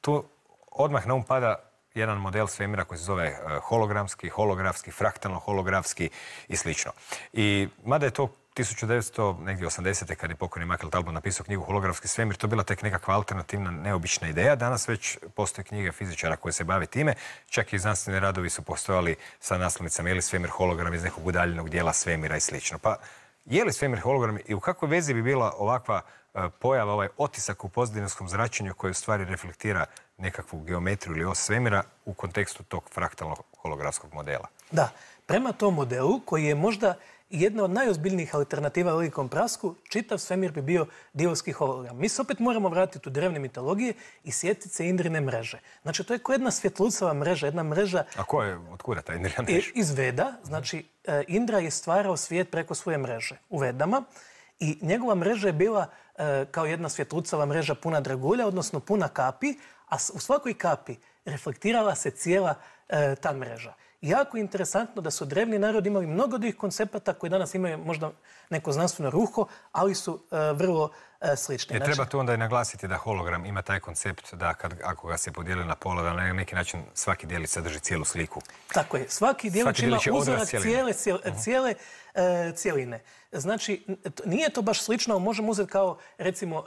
[SPEAKER 1] Tu odmah na um pada jedan model svemira koji se zove e, hologramski, holografski, fraktalno-holografski i slično. I mada je to 1980. kad je pokojni Michael Talbot napisao knjigu Holografski svemir, to bila tek nekakva alternativna, neobična ideja. Danas već postoje knjige fizičara koje se bave time. Čak i znanstveni radovi su postojali sa naslovnicama je li svemir hologram iz nekog udaljenog dijela svemira i slično. Pa je li svemir hologram i u kakvoj vezi bi bila ovakva E, pojava, ovaj otisak u pozadinskom zračenju koji u stvari reflektira nekakvu geometriju ili os svemira u kontekstu tog fraktalnog holografskog modela.
[SPEAKER 2] Da, prema tom modelu koji je možda jedna od najozbiljnijih alternativa velikom prasku, čitav svemir bi bio divovski hologram. Mi se opet moramo vratiti u drevne mitologije i sjetiti se Indrine mreže. Znači, to je kao jedna svjetlucava mreža, jedna mreža... A koja je, od
[SPEAKER 1] kuda ta Indrina mreža?
[SPEAKER 2] Iz Veda, znači, e, Indra je stvarao svijet preko svoje mreže u Vedama i njegova mreža je bila E, kao jedna svjetlucava mreža puna dragulja, odnosno puna kapi, a u svakoj kapi reflektirala se cijela e, ta mreža jako interesantno da su drevni narodi imali mnogo drugih koncepata koji danas imaju možda neko znanstveno ruho, ali su e, vrlo e, slični. E, znači- treba
[SPEAKER 1] tu onda i naglasiti da hologram ima taj koncept da kad, ako ga se podijeli na pola, da na neki način svaki dijelić sadrži cijelu sliku. Tako je. Svaki dijelić ima uzorak cijele,
[SPEAKER 2] mhm. cijele, cijeline. Znači, nije to baš slično, ali možemo uzeti kao recimo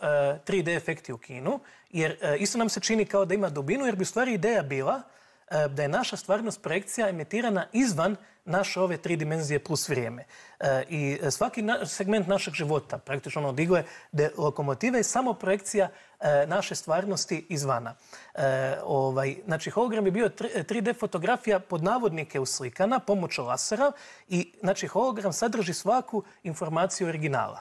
[SPEAKER 2] 3D efekti u kinu, jer isto nam se čini kao da ima dubinu, jer bi u stvari ideja bila E, da je naša stvarnost projekcija emitirana izvan naše ove tri dimenzije plus vrijeme. E, I svaki segment našeg života, praktično ono digle da lokomotive je samo projekcija e, naše stvarnosti izvana. Ovaj, znači, hologram je bio 3D fotografija pod navodnike uslikana pomoću lasera i znači, hologram sadrži svaku informaciju originala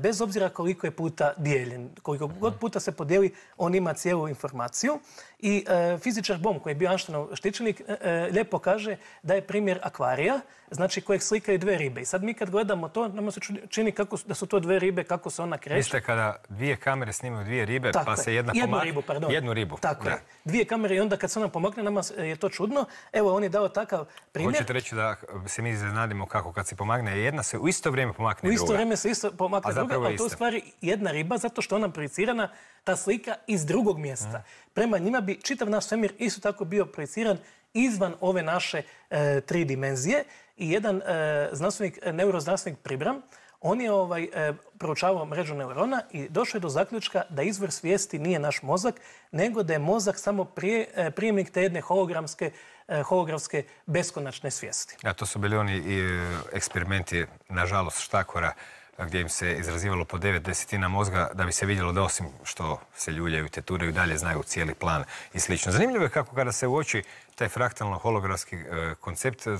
[SPEAKER 2] bez obzira koliko je puta dijeljen. Koliko god mhm. puta se podijeli, on ima cijelu informaciju i e, fizičar Bom, koji je bio Einsteinov štićenik, e, e, lijepo kaže da je primjer akvarija, znači kojeg slikaju dve ribe. I sad mi kad gledamo to, nama se čini kako, da su to dve ribe, kako se ona kreće. Mislite
[SPEAKER 1] kada dvije kamere snimaju dvije ribe, pa se jedna pomakne? jednu Ribu, pardon. Jednu ribu, Tako je.
[SPEAKER 2] Dvije kamere i onda kad se ona pomakne, nama je to čudno. Evo, on je dao takav primjer. Hoćete
[SPEAKER 1] reći da se mi iznenadimo kako kad se pomakne jedna, se u isto vrijeme pomakne druga. U isto vrijeme se
[SPEAKER 2] isto pomakne druga, ali to u jedna riba, zato što ona projicirana ta slika iz drugog mjesta. Prema njima bi čitav naš svemir isto tako bio projiciran izvan ove naše e, tri dimenzije i jedan e, znanstvenik, e, neuroznanstvenik Pribram, on je ovaj, proučavao mrežu neurona i došao je do zaključka da izvor svijesti nije naš mozak, nego da je mozak samo prijemnik te jedne hologramske, beskonačne svijesti.
[SPEAKER 1] A to su bili oni i eksperimenti, nažalost, štakora, gdje im se izrazivalo po devet desetina mozga da bi se vidjelo da osim što se ljuljaju, teturaju, dalje znaju cijeli plan i slično. Zanimljivo je kako kada se uoči taj fraktalno holografski e, koncept, e,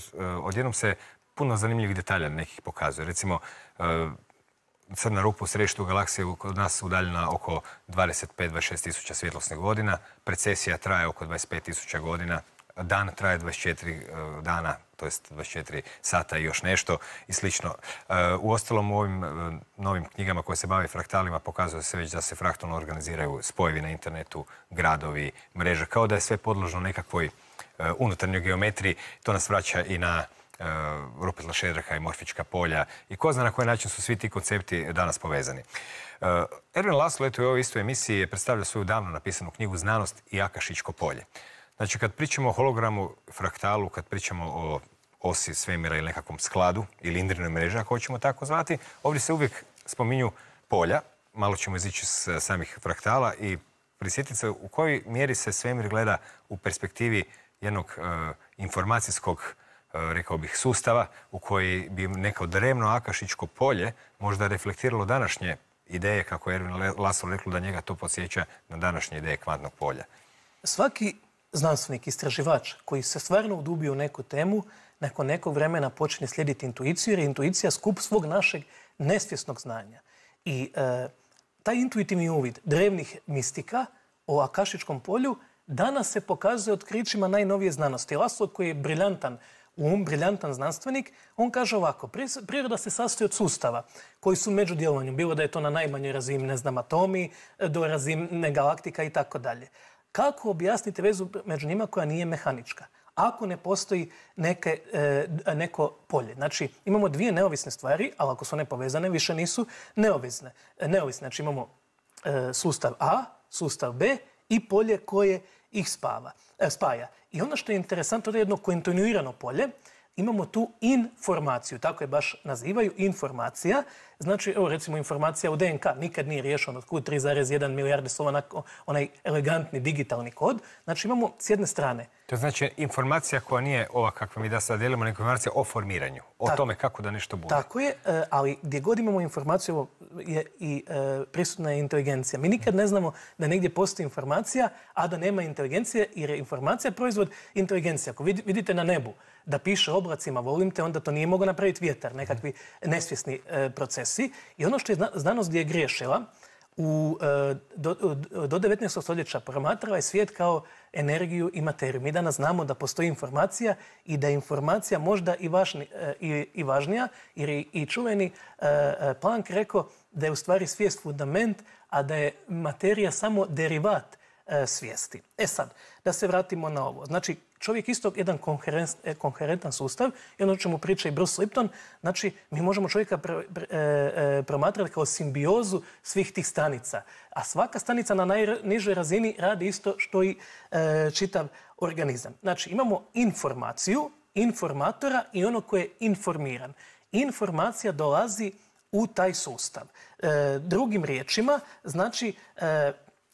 [SPEAKER 1] odjednom se puno zanimljivih detalja nekih pokazuje. Recimo, e, crna rupa u središtu galaksije kod nas udaljena oko 25-26 tisuća svjetlosnih godina, precesija traje oko 25 tisuća godina, dan traje 24 e, dana, to jest 24 sata i još nešto i slično. E, u ostalom u ovim e, novim knjigama koje se bave fraktalima pokazuje se već da se fraktalno organiziraju spojevi na internetu, gradovi, mreža kao da je sve podložno nekakvoj unutarnjoj geometriji. To nas vraća i na Rupetla i Morfička polja i ko zna na koji način su svi ti koncepti danas povezani. Erwin Laszlo, u ovoj istoj emisiji je predstavljao svoju davno napisanu knjigu Znanost i Akašičko polje. Znači, kad pričamo o hologramu, fraktalu, kad pričamo o osi svemira ili nekakvom skladu ili indrinoj mreži, ako hoćemo tako zvati, ovdje se uvijek spominju polja. Malo ćemo izići s eh, samih fraktala i prisjetiti se u kojoj mjeri se svemir gleda u perspektivi jednog eh, informacijskog eh, rekao bih, sustava u koji bi neko drevno akašičko polje možda reflektiralo današnje ideje, kako je Erwin Laslo rekla, da njega to podsjeća na današnje ideje kvantnog polja.
[SPEAKER 2] Svaki znanstvenik, istraživač koji se stvarno udubio u neku temu, nakon nekog vremena počinje slijediti intuiciju jer je intuicija skup svog našeg nesvjesnog znanja. I e, taj intuitivni uvid drevnih mistika o Akašičkom polju danas se pokazuje otkrićima najnovije znanosti. Laslo koji je briljantan um, briljantan znanstvenik, on kaže ovako, priroda se sastoji od sustava koji su među djelovanju, bilo da je to na najmanjoj razini, ne znam, atomi, do razine galaktika i tako dalje. Kako objasniti vezu među njima koja nije mehanička? ako ne postoji neke, e, neko polje. Znači, imamo dvije neovisne stvari, ali ako su one povezane, više nisu neovisne. E, neovisne, znači imamo e, sustav A, sustav B i polje koje ih spava, spaja. I ono što je interesantno, to je jedno kontinuirano polje, imamo tu informaciju, tako je baš nazivaju, informacija, Znači, evo recimo informacija u DNK nikad nije riješena od kud 3,1 milijarde slova onaj elegantni digitalni kod. Znači imamo s jedne strane.
[SPEAKER 1] To znači informacija koja nije ova kakva mi da sad delimo, nego informacija o formiranju, o tome kako da nešto bude. Tako
[SPEAKER 2] je, e, ali gdje god imamo informaciju je i e, prisutna inteligencija. Mi nikad ne znamo da negdje postoji informacija, a da nema inteligencije, jer je informacija proizvod inteligencije. Ako vidite na nebu da piše oblacima volim te, onda to nije mogo napraviti vjetar, nekakvi nesvjesni e, proces i ono što je znanost gdje je griješila, e, do, do 19. stoljeća promatrala je svijet kao energiju i materiju. Mi danas znamo da postoji informacija i da je informacija možda i, e, i, i važnija, jer je i čuveni e, Planck rekao da je u stvari svijest fundament, a da je materija samo derivat E, svijesti. E sad, da se vratimo na ovo. Znači, čovjek isto jedan e, konherentan sustav i ono o čemu priča i Bruce Lipton, znači mi možemo čovjeka e, promatrati kao simbiozu svih tih stanica. A svaka stanica na najnižoj razini radi isto što i čitav organizam. Znači imamo informaciju, informatora i ono koje je informiran. Informacija dolazi u taj sustav. drugim riječima, znači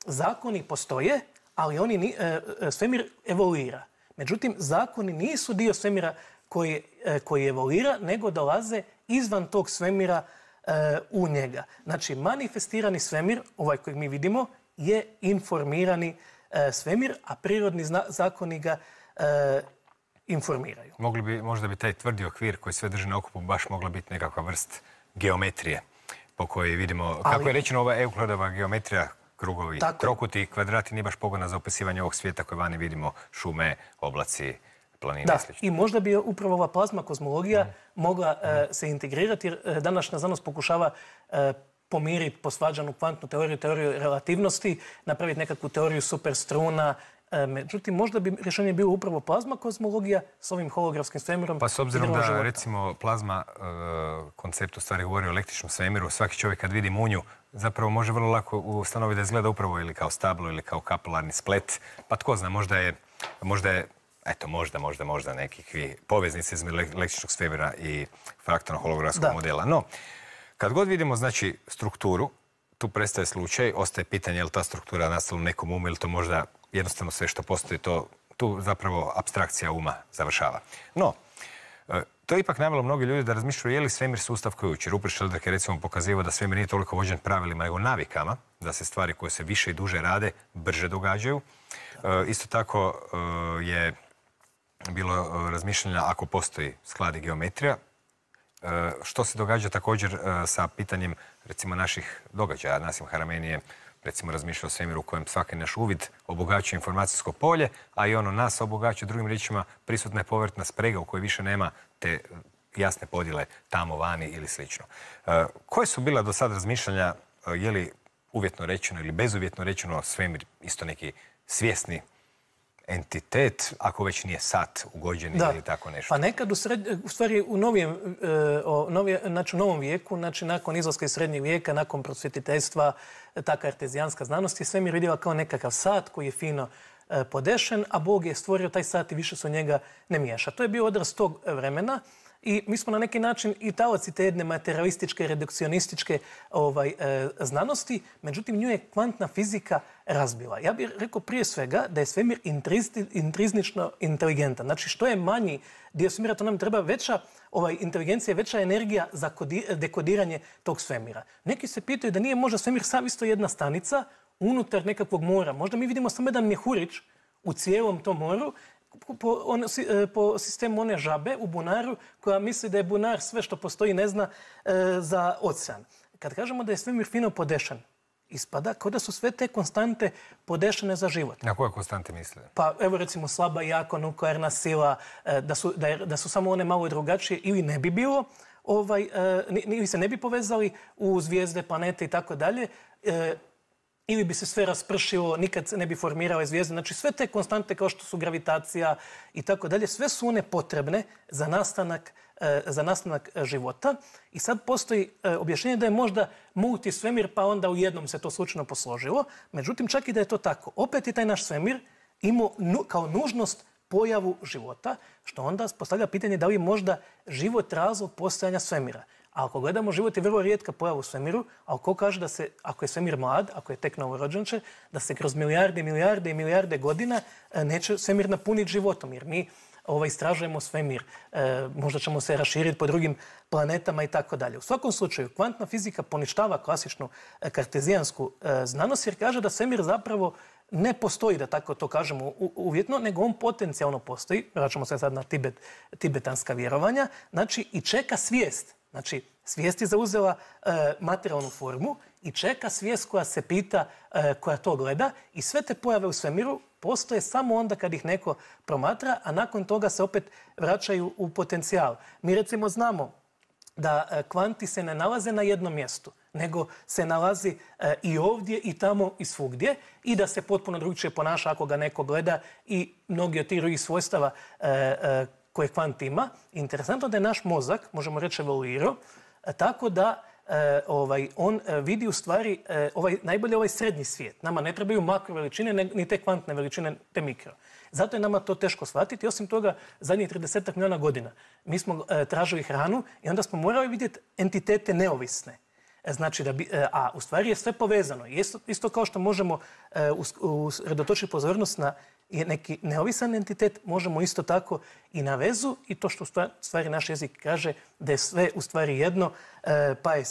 [SPEAKER 2] zakoni postoje, ali oni e, e, svemir evoluira. Međutim, zakoni nisu dio svemira koji, e, koji evoluira, nego dolaze izvan tog svemira u njega. Znači, manifestirani svemir, ovaj kojeg mi vidimo, je informirani svemir, a prirodni zakoni ga informiraju.
[SPEAKER 1] Mogli bi, možda bi taj tvrdi okvir koji sve drži na okupu baš mogla biti nekakva vrst geometrije po kojoj vidimo, kako je rečeno, ova Euklidova geometrija krugovi, trokuti, kvadrati, nije baš pogona za opisivanje ovog svijeta koje vani vidimo, šume, oblaci, planine da,
[SPEAKER 2] i možda bi upravo ova plazma kozmologija mhm. mogla e, mhm. se integrirati jer e, današnja znanost pokušava e, pomiriti posvađanu kvantnu teoriju, teoriju relativnosti, napraviti nekakvu teoriju superstruna, Međutim, možda bi rješenje bilo upravo plazma kozmologija s ovim holografskim svemirom. Pa s obzirom da,
[SPEAKER 1] recimo, plazma koncept u stvari govori o električnom svemiru, svaki čovjek kad vidi munju, zapravo može vrlo lako ustanoviti da izgleda upravo ili kao stablo ili kao kapularni splet. Pa tko zna, možda je, možda je eto, možda, možda, možda nekih poveznice između električnog svemira i fraktorno holografskog modela. No, kad god vidimo, znači, strukturu, tu prestaje slučaj, ostaje pitanje je li ta struktura nastala u nekom umu ili to možda jednostavno sve što postoji, to, tu zapravo abstrakcija uma završava. No, E, to je ipak navjelo mnogi ljudi da razmišljaju je li svemir sustav koji uči. Rupert Šeldrak je recimo pokazivao da svemir nije toliko vođen pravilima nego navikama, da se stvari koje se više i duže rade brže događaju. E, isto tako e, je bilo razmišljanja ako postoji skladi geometrija, što se događa također sa pitanjem recimo naših događaja. Nasim haramenije recimo razmišlja o svemiru u kojem svaki naš uvid obogaćuje informacijsko polje, a i ono nas obogaćuje drugim riječima prisutna je povrtna sprega u kojoj više nema te e, jasne podjele tamo, vani ili slično. E, koje su bila do sad razmišljanja, e, je li uvjetno rečeno ili bezuvjetno rečeno svemir isto neki svjesni entitet, ako već nije sat ugođen ili tako nešto.
[SPEAKER 2] Pa nekad u, stvari u novijem, e, o, novije, znači novom vijeku, znači nakon izlaska iz srednjeg vijeka, nakon prosvjetiteljstva, ta kartezijanska znanost je svemir vidjela kao nekakav sat koji je fino e, podešen, a Bog je stvorio taj sat i više se u njega ne miješa. To je bio odraz tog vremena i mi smo na neki način i taoci te jedne materialističke, redukcionističke ovaj, e, znanosti, međutim nju je kvantna fizika razbila. Ja bih rekao prije svega da je svemir intriznično inteligentan. Znači što je manji dio svemira, to nam treba veća ovaj, inteligencija, veća energija za dekodiranje tog svemira. Neki se pitaju da nije možda svemir sam isto jedna stanica unutar nekakvog mora. Možda mi vidimo samo jedan mjehurić u cijelom tom moru po, on, e, po sistemu one žabe u bunaru koja misli da je bunar sve što postoji ne zna e, za ocean. Kad kažemo da je svemir fino podešan, ispada kao da su sve te konstante podešene za život.
[SPEAKER 1] Na koje konstante misle?
[SPEAKER 2] Pa evo recimo slaba jako nuklearna sila, e, da su, samo one malo drugačije ili ne bi bilo, ovaj, ili se ne bi povezali u zvijezde, planete i tako dalje ili bi se sve raspršilo, nikad ne bi formirao zvijezde. Znači sve te konstante kao što su gravitacija i tako dalje, sve su one potrebne za nastanak, e, za nastanak e, života. I sad postoji e, objašnjenje da je možda multi svemir pa onda u jednom se to slučajno posložilo. Međutim, čak i da je to tako, opet je taj naš svemir imao kao nužnost pojavu života, što onda postavlja pitanje da li je možda život razlog postojanja svemira. A ako gledamo, život je vrlo rijetka pojava u svemiru, ali ko kaže da se, ako je svemir mlad, ako je tek novorođenče, da se kroz milijarde, milijarde i milijarde godina e, neće svemir napuniti životom, jer mi ovaj, istražujemo svemir, e, možda ćemo se raširiti po drugim planetama i tako dalje. U svakom slučaju, kvantna fizika poništava klasičnu e, kartezijansku znanost jer kaže da svemir zapravo ne postoji, da tako to kažemo uvjetno, nego on potencijalno postoji, vraćamo se sad na Tibet, tibetanska vjerovanja, znači i čeka svijest Znači, svijest je zauzela e, materijalnu formu i čeka svijest koja se pita, e, koja to gleda i sve te pojave u svemiru postoje samo onda kad ih neko promatra, a nakon toga se opet vraćaju u potencijal. Mi recimo znamo da e, kvanti se ne nalaze na jednom mjestu, nego se nalazi i ovdje i tamo i svugdje i da se potpuno drugčije ponaša ako ga neko gleda i mnogi od tih drugih svojstava koje kvant ima, interesantno da je naš mozak, možemo reći evoluirao, e, tako da e, ovaj, on e, vidi u stvari ovaj, najbolje ovaj srednji svijet. Nama ne trebaju makro veličine, ni te kvantne veličine, te mikro. Zato je nama to teško shvatiti. Osim toga, zadnjih 30 milijuna godina mi smo tražili hranu i onda smo morali vidjeti entitete neovisne. Znači, a u stvari je sve povezano. Isto, isto kao što možemo usredotočiti pozornost na je neki neovisan entitet, možemo isto tako i na vezu i to što stvari naš jezik kaže da je sve u stvari jedno, e, pa je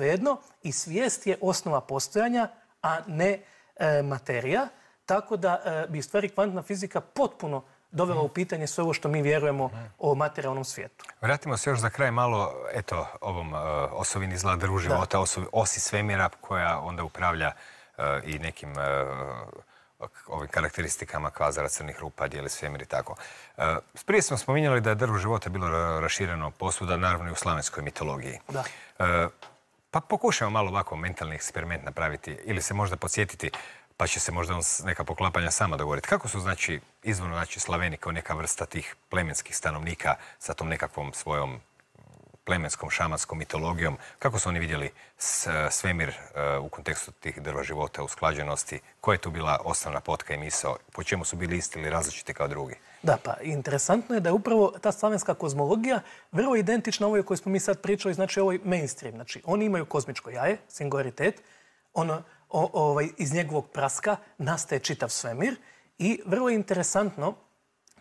[SPEAKER 2] e, jedno i svijest je osnova postojanja, a ne e, materija, tako da bi stvari kvantna fizika potpuno dovela u pitanje sve ovo što mi vjerujemo mm. o materijalnom svijetu.
[SPEAKER 1] Vratimo se još za kraj malo, eto, ovom osovini zla druživota, osi svemira koja onda upravlja i nekim ovim karakteristikama kvazara, crnih rupa, dijeli svemir i tako. E, prije smo spominjali da je drvo života bilo rašireno posuda, naravno i u slavenskoj mitologiji. Da. E, pa pokušajmo malo ovako mentalni eksperiment napraviti ili se možda podsjetiti pa će se možda neka poklapanja sama dogovoriti. Kako su znači izvorno znači Slaveni kao neka vrsta tih plemenskih stanovnika sa tom nekakvom svojom plemenskom, šamanskom mitologijom. Kako su oni vidjeli e, svemir e, u kontekstu tih drva života, usklađenosti? Koja je tu bila osnovna potka i misao? Po čemu su bili isti ili različiti kao drugi?
[SPEAKER 2] Da, pa interesantno je da je upravo ta slavenska kozmologija vrlo identična ovoj o kojoj smo mi sad pričali, znači ovoj mainstream. Znači, oni imaju kozmičko jaje, singularitet, ono, ovaj, iz njegovog praska nastaje čitav svemir i vrlo je interesantno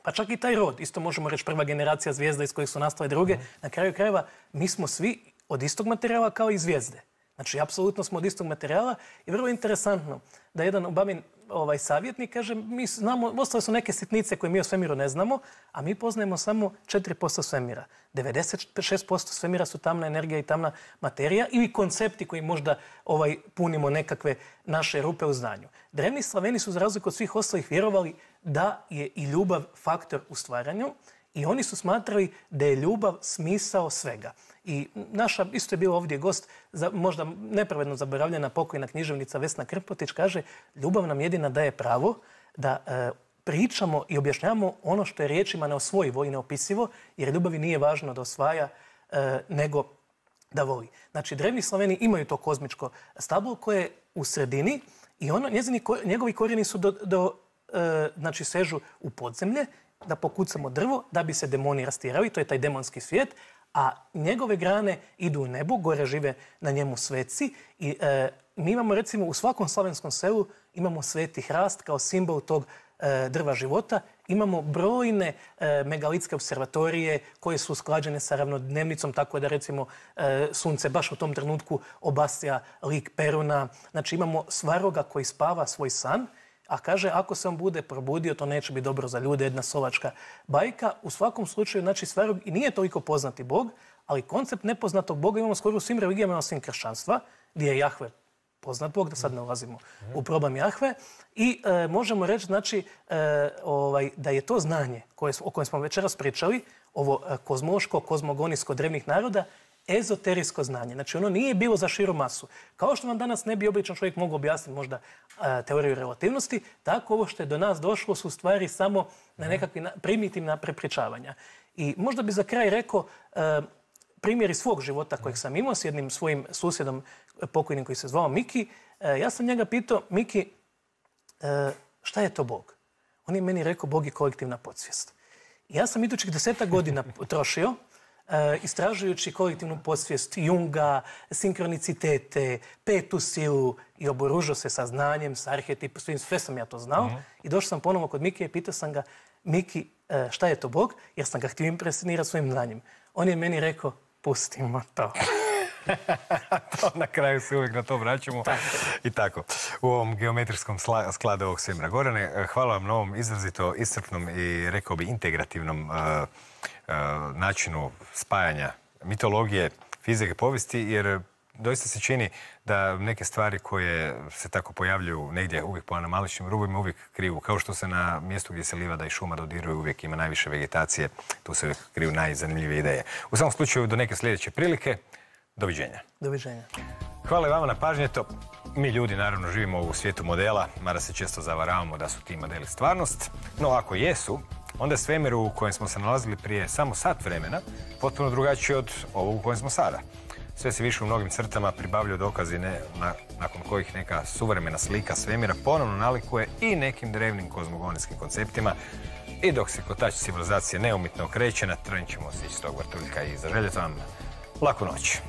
[SPEAKER 2] pa čak i taj rod, isto možemo reći prva generacija zvijezda iz kojih su nastale druge, mhm. na kraju krajeva mi smo svi od istog materijala kao i zvijezde. Znači, apsolutno smo od istog materijala i vrlo je interesantno da jedan Obamin ovaj, savjetnik kaže, mi znamo, ostale su neke sitnice koje mi o svemiru ne znamo, a mi poznajemo samo 4% svemira. 96% svemira su tamna energija i tamna materija ili koncepti koji možda ovaj punimo nekakve naše rupe u znanju. Drevni slaveni su za razliku od svih ostalih vjerovali da je i ljubav faktor u stvaranju i oni su smatrali da je ljubav smisao svega. I naša, isto je bila ovdje gost, možda nepravedno zaboravljena pokojna književnica Vesna Krpotić, kaže ljubav nam jedina daje pravo da e, pričamo i objašnjamo ono što je riječima neosvojivo i neopisivo, jer ljubavi nije važno da osvaja e, nego da voli. Znači, drevni Sloveni imaju to kozmičko stablo koje je u sredini i ono, njegovi korijeni su do E, znači sežu u podzemlje da pokucamo drvo da bi se demoni rastirali, to je taj demonski svijet, a njegove grane idu u nebu, gore žive na njemu sveci i e, mi imamo recimo u svakom slavenskom selu imamo sveti hrast kao simbol tog e, drva života, imamo brojne e, megalitske observatorije koje su usklađene sa ravnodnevnicom, tako da recimo sunce baš u tom trenutku obasja lik Peruna. Znači imamo svaroga koji spava svoj san a kaže, ako se on bude probudio, to neće biti dobro za ljude, jedna sovačka bajka. U svakom slučaju, znači, stvarno i nije toliko poznati Bog, ali koncept nepoznatog Boga imamo skoro u svim religijama, osim kršćanstva, gdje je Jahve poznat Bog, da sad ne ulazimo u problem Jahve. I e, možemo reći, znači, e, ovaj, da je to znanje koje, o kojem smo večeras pričali, ovo e, kozmološko, kozmogonisko drevnih naroda, ezoterijsko znanje. Znači ono nije bilo za širu masu. Kao što vam danas ne bi običan čovjek mogao objasniti možda e, teoriju relativnosti, tako ovo što je do nas došlo su stvari samo na mhm. nekakvi primitivna prepričavanja. I možda bi za kraj rekao e, primjer iz svog života kojeg mhm. sam imao s jednim svojim susjedom e, pokojnim koji se zvao Miki. ja sam njega pitao, Miki, šta je to Bog? On je meni rekao, Bog je kolektivna podsvijest. Ja sam idućih deseta godina trošio Eh, istražujući kolektivnu posvijest Junga, sinkronicitete, petu silu i oboružio se sa znanjem, sa arhetipom, svim, sve sam ja to znao. Mhm. I došao sam ponovno kod Miki i pitao sam ga, Miki, eh, šta je to Bog? Jer sam ga htio impresionirati svojim znanjem. On je meni rekao, pustimo to.
[SPEAKER 1] to na kraju se uvijek na to vraćamo. I tako, u ovom geometrijskom skladu ovog svemra. Gorane, eh, hvala vam na ovom izrazito iscrpnom i rekao bi integrativnom eh, eh, načinu spajanja mitologije, fizike, povijesti, jer doista se čini da neke stvari koje se tako pojavljuju negdje uvijek po anomaličnim rubima uvijek krivu, Kao što se na mjestu gdje se livada i šuma dodiruju uvijek ima najviše vegetacije, tu se uvijek kriju najzanimljivije ideje. U samom slučaju do neke sljedeće prilike. Doviđenja. Doviđenja. Hvala vama na pažnje. To mi ljudi naravno živimo u svijetu modela, mada se često zavaravamo da su ti modeli stvarnost. No ako jesu, onda svemir u kojem smo se nalazili prije samo sat vremena potpuno drugačiji od ovog u kojem smo sada. Sve se više u mnogim crtama pribavljaju dokazi nakon kojih neka suvremena slika svemira ponovno nalikuje i nekim drevnim kozmogonijskim konceptima. I dok se kotač civilizacije neumitno okreće, natrenit ćemo se iz tog vrtuljka i zaželjeti vam Laku noć.